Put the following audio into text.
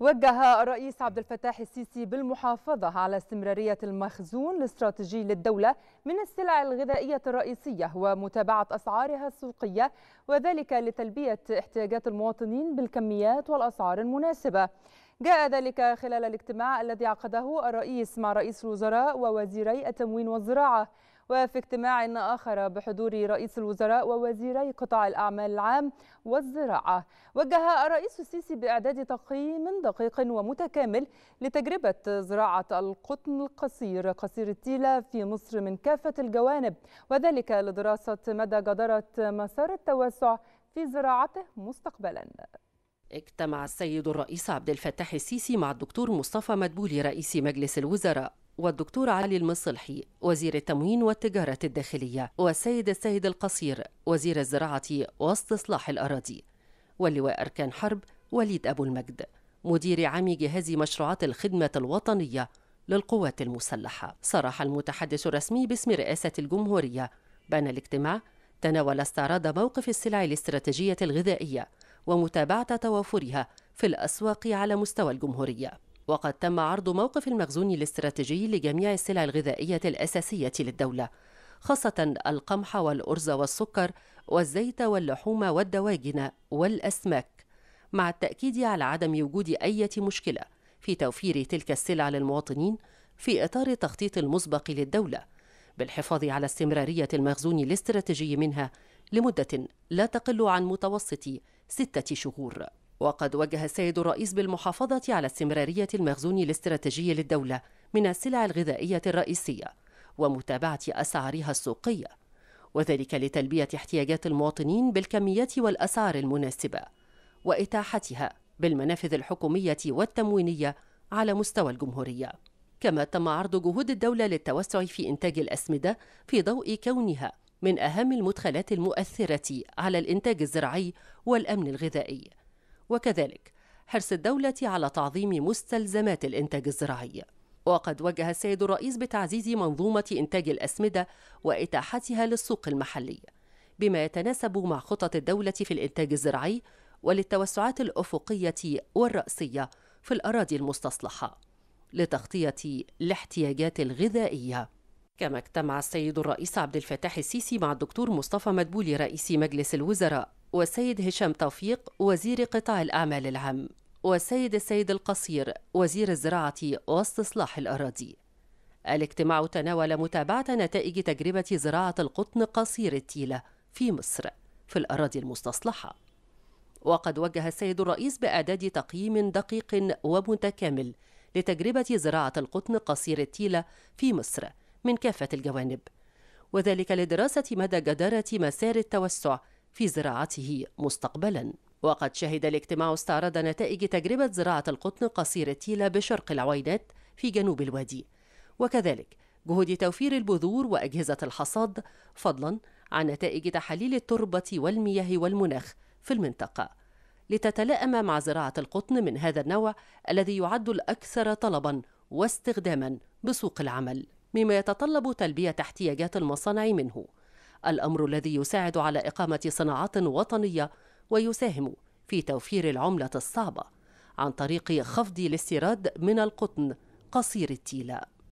وجه الرئيس عبد الفتاح السيسي بالمحافظة على استمرارية المخزون الاستراتيجي للدولة من السلع الغذائية الرئيسية ومتابعة أسعارها السوقية وذلك لتلبية احتياجات المواطنين بالكميات والأسعار المناسبة جاء ذلك خلال الاجتماع الذي عقده الرئيس مع رئيس الوزراء ووزيري التموين والزراعة وفي اجتماع آخر بحضور رئيس الوزراء ووزيري قطاع الأعمال العام والزراعة وجه الرئيس السيسي بإعداد تقييم دقيق ومتكامل لتجربة زراعة القطن القصير قصير التيلة في مصر من كافة الجوانب وذلك لدراسة مدى جدارة مسار التوسع في زراعته مستقبلا اجتمع السيد الرئيس عبد الفتاح السيسي مع الدكتور مصطفى مدبولي رئيس مجلس الوزراء والدكتور علي المصلحي وزير التموين والتجارة الداخلية والسيد السيد القصير وزير الزراعة واستصلاح الأراضي واللواء أركان حرب وليد أبو المجد مدير عام جهاز مشروعات الخدمة الوطنية للقوات المسلحة صرح المتحدث الرسمي باسم رئاسة الجمهورية بأن الاجتماع تناول استعراض موقف السلع الاستراتيجية الغذائية ومتابعة توافرها في الأسواق على مستوى الجمهورية وقد تم عرض موقف المخزون الاستراتيجي لجميع السلع الغذائية الأساسية للدولة خاصة القمح والأرز والسكر والزيت واللحوم والدواجن والأسماك مع التأكيد على عدم وجود أي مشكلة في توفير تلك السلع للمواطنين في إطار التخطيط المسبق للدولة بالحفاظ على استمرارية المخزون الاستراتيجي منها لمدة لا تقل عن متوسط ستة شهور وقد وجه السيد الرئيس بالمحافظة على استمرارية المخزون الاستراتيجي للدولة من السلع الغذائية الرئيسية ومتابعة أسعارها السوقية وذلك لتلبية احتياجات المواطنين بالكميات والأسعار المناسبة وإتاحتها بالمنافذ الحكومية والتموينية على مستوى الجمهورية كما تم عرض جهود الدولة للتوسع في إنتاج الأسمدة في ضوء كونها من أهم المدخلات المؤثرة على الإنتاج الزراعي والأمن الغذائي وكذلك حرص الدولة على تعظيم مستلزمات الإنتاج الزراعي وقد وجه السيد الرئيس بتعزيز منظومة إنتاج الأسمدة وإتاحتها للسوق المحلي بما يتناسب مع خطط الدولة في الإنتاج الزراعي وللتوسعات الأفقية والرأسية في الأراضي المستصلحة لتغطية الاحتياجات الغذائية كما اجتمع السيد الرئيس عبد الفتاح السيسي مع الدكتور مصطفى مدبولي رئيس مجلس الوزراء والسيد هشام توفيق وزير قطاع الأعمال العام والسيد السيد القصير وزير الزراعة واستصلاح الأراضي الاجتماع تناول متابعة نتائج تجربة زراعة القطن قصير التيلة في مصر في الأراضي المستصلحة وقد وجه السيد الرئيس بإعداد تقييم دقيق ومتكامل لتجربة زراعة القطن قصير التيلة في مصر من كافة الجوانب وذلك لدراسة مدى جدارة مسار التوسع في زراعته مستقبلا وقد شهد الاجتماع استعراض نتائج تجربة زراعة القطن قصير التيلة بشرق العوينات في جنوب الوادي وكذلك جهود توفير البذور وأجهزة الحصاد فضلا عن نتائج تحاليل التربة والمياه والمناخ في المنطقة لتتلائم مع زراعة القطن من هذا النوع الذي يعد الأكثر طلبا واستخداما بسوق العمل مما يتطلب تلبية احتياجات المصانع منه الأمر الذي يساعد على إقامة صناعات وطنية ويساهم في توفير العملة الصعبة عن طريق خفض الاستيراد من القطن قصير التيله